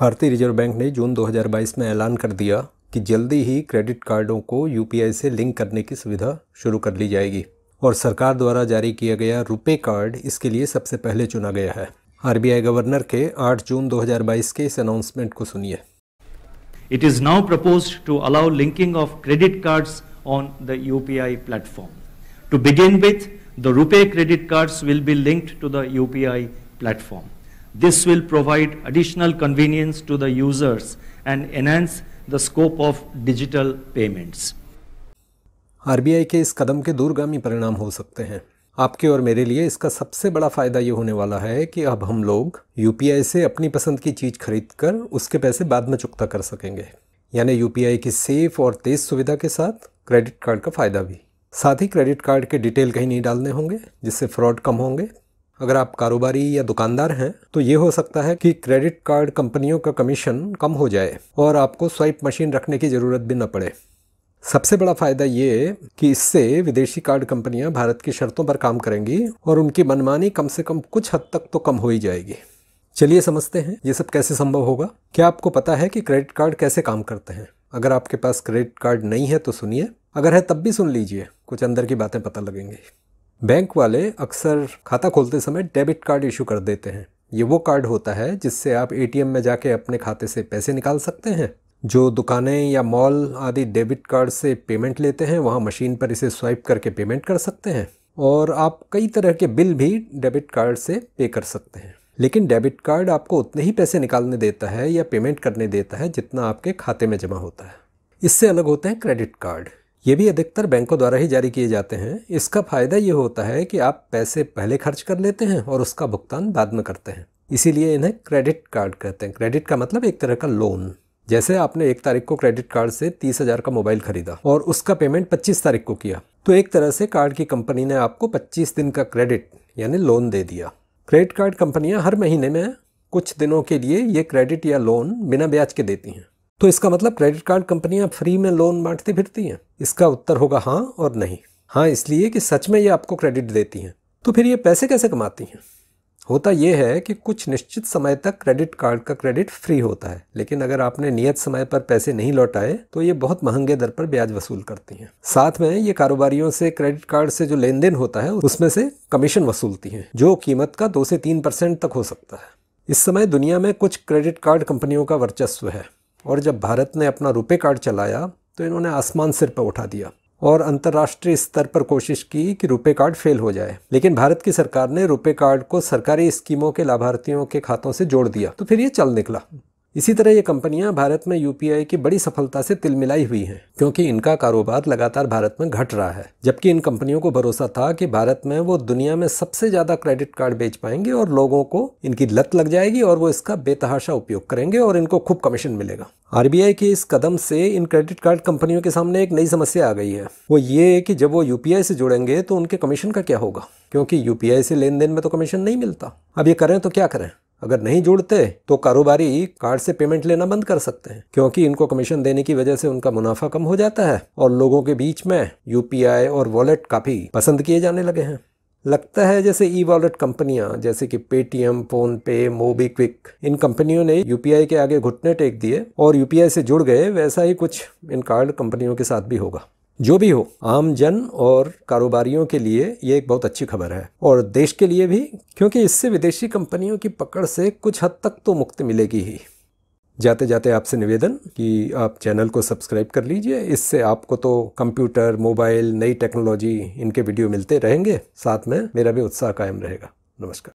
भारतीय reserve bank ने जून 2022 में ऐलान कर दिया कि जल्दी ही क्रेडिट कार्डों को यू से लिंक करने की सुविधा शुरू कर ली जाएगी और सरकार द्वारा जारी किया गया रुपे कार्ड इसके लिए सबसे पहले चुना गया है आर गवर्नर के 8 जून 2022 के इस अनाउंसमेंट को सुनिए it is now propose to allow linking of credit cards on the UPI platform to begin with the RuPay credit cards will be linked to the I platform This will provide additional convenience to the users and enhance the scope of digital payments. RBI के इस कदम के दूरगामी परिणाम हो सकते हैं आपके और मेरे लिए इसका सबसे बड़ा फ़ायदा ये होने वाला है कि अब हम लोग यूपीआई से अपनी पसंद की चीज़ खरीद कर उसके पैसे बाद में चुकता कर सकेंगे यानी यूपीआई की सेफ़ और तेज़ सुविधा के साथ क्रेडिट कार्ड का फ़ायदा भी साथ ही क्रेडिट कार्ड के डिटेल कहीं नहीं डालने होंगे जिससे फ्रॉड कम होंगे अगर आप कारोबारी या दुकानदार हैं तो ये हो सकता है कि क्रेडिट कार्ड कंपनियों का कमीशन कम हो जाए और आपको स्वाइप मशीन रखने की ज़रूरत भी न पड़े सबसे बड़ा फ़ायदा ये कि इससे विदेशी कार्ड कंपनियां भारत की शर्तों पर काम करेंगी और उनकी मनमानी कम से कम कुछ हद तक तो कम हो ही जाएगी चलिए समझते हैं ये सब कैसे संभव होगा क्या आपको पता है कि क्रेडिट कार्ड कैसे काम करते हैं अगर आपके पास क्रेडिट कार्ड नहीं है तो सुनिए अगर है तब भी सुन लीजिए कुछ अंदर की बातें पता लगेंगी बैंक वाले अक्सर खाता खोलते समय डेबिट कार्ड इशू कर देते हैं ये वो कार्ड होता है जिससे आप एटीएम में जाके अपने खाते से पैसे निकाल सकते हैं जो दुकानें या मॉल आदि डेबिट कार्ड से पेमेंट लेते हैं वहाँ मशीन पर इसे स्वाइप करके पेमेंट कर सकते हैं और आप कई तरह के बिल भी डेबिट कार्ड से पे कर सकते हैं लेकिन डेबिट कार्ड आपको उतने ही पैसे निकालने देता है या पेमेंट करने देता है जितना आपके खाते में जमा होता है इससे अलग होते हैं क्रेडिट कार्ड ये भी अधिकतर बैंकों द्वारा ही जारी किए जाते हैं इसका फ़ायदा ये होता है कि आप पैसे पहले खर्च कर लेते हैं और उसका भुगतान बाद में करते हैं इसीलिए इन्हें क्रेडिट कार्ड कहते हैं क्रेडिट का मतलब एक तरह का लोन जैसे आपने एक तारीख को क्रेडिट कार्ड से तीस हज़ार का मोबाइल खरीदा और उसका पेमेंट पच्चीस तारीख को किया तो एक तरह से कार्ड की कंपनी ने आपको पच्चीस दिन का क्रेडिट यानी लोन दे दिया क्रेडिट कार्ड कंपनियां हर महीने में कुछ दिनों के लिए ये क्रेडिट या लोन बिना ब्याज के देती हैं तो इसका मतलब क्रेडिट कार्ड कंपनियां फ्री में लोन बांटती फिरती हैं इसका उत्तर होगा हाँ और नहीं हाँ इसलिए कि सच में ये आपको क्रेडिट देती हैं तो फिर ये पैसे कैसे कमाती हैं होता यह है कि कुछ निश्चित समय तक क्रेडिट कार्ड का क्रेडिट फ्री होता है लेकिन अगर आपने नियत समय पर पैसे नहीं लौटाए तो ये बहुत महंगे दर पर ब्याज वसूल करती हैं साथ में ये कारोबारियों से क्रेडिट कार्ड से जो लेन देन होता है उसमें से कमीशन वसूलती हैं जो कीमत का दो से तीन परसेंट तक हो सकता है इस समय दुनिया में कुछ क्रेडिट कार्ड कंपनियों का वर्चस्व है और जब भारत ने अपना रुपए कार्ड चलाया तो इन्होंने आसमान सिर पर उठा दिया और अंतर्राष्ट्रीय स्तर पर कोशिश की कि रुपए कार्ड फेल हो जाए लेकिन भारत की सरकार ने रुपए कार्ड को सरकारी स्कीमों के लाभार्थियों के खातों से जोड़ दिया तो फिर ये चल निकला इसी तरह ये कंपनियां भारत में यूपीआई की बड़ी सफलता से तिल मिलाई हुई हैं क्योंकि इनका कारोबार लगातार भारत में घट रहा है जबकि इन कंपनियों को भरोसा था कि भारत में वो दुनिया में सबसे ज़्यादा क्रेडिट कार्ड बेच पाएंगे और लोगों को इनकी लत लग जाएगी और वो इसका बेतहाशा उपयोग करेंगे और इनको खूब कमीशन मिलेगा आरबीआई के इस कदम से इन क्रेडिट कार्ड कंपनियों के सामने एक नई समस्या आ गई है वो ये है कि जब वो यूपीआई से जुड़ेंगे तो उनके कमीशन का क्या होगा क्योंकि यूपीआई से लेन देन में तो कमीशन नहीं मिलता अब ये करें तो क्या करें अगर नहीं जुड़ते तो कारोबारी कार्ड से पेमेंट लेना बंद कर सकते हैं क्योंकि इनको कमीशन देने की वजह से उनका मुनाफा कम हो जाता है और लोगों के बीच में यूपीआई और वॉलेट काफ़ी पसंद किए जाने लगे हैं लगता है जैसे ई वॉलेट कंपनियां जैसे कि पेटीएम फोन पे मोबीक्विक इन कंपनियों ने यूपीआई के आगे घुटने टेक दिए और यूपीआई से जुड़ गए वैसा ही कुछ इन कार्ड कंपनियों के साथ भी होगा जो भी हो आम जन और कारोबारियों के लिए ये एक बहुत अच्छी खबर है और देश के लिए भी क्योंकि इससे विदेशी कंपनियों की पकड़ से कुछ हद तक तो मुक्ति मिलेगी ही जाते जाते आपसे निवेदन कि आप चैनल को सब्सक्राइब कर लीजिए इससे आपको तो कंप्यूटर मोबाइल नई टेक्नोलॉजी इनके वीडियो मिलते रहेंगे साथ में मेरा भी उत्साह कायम रहेगा नमस्कार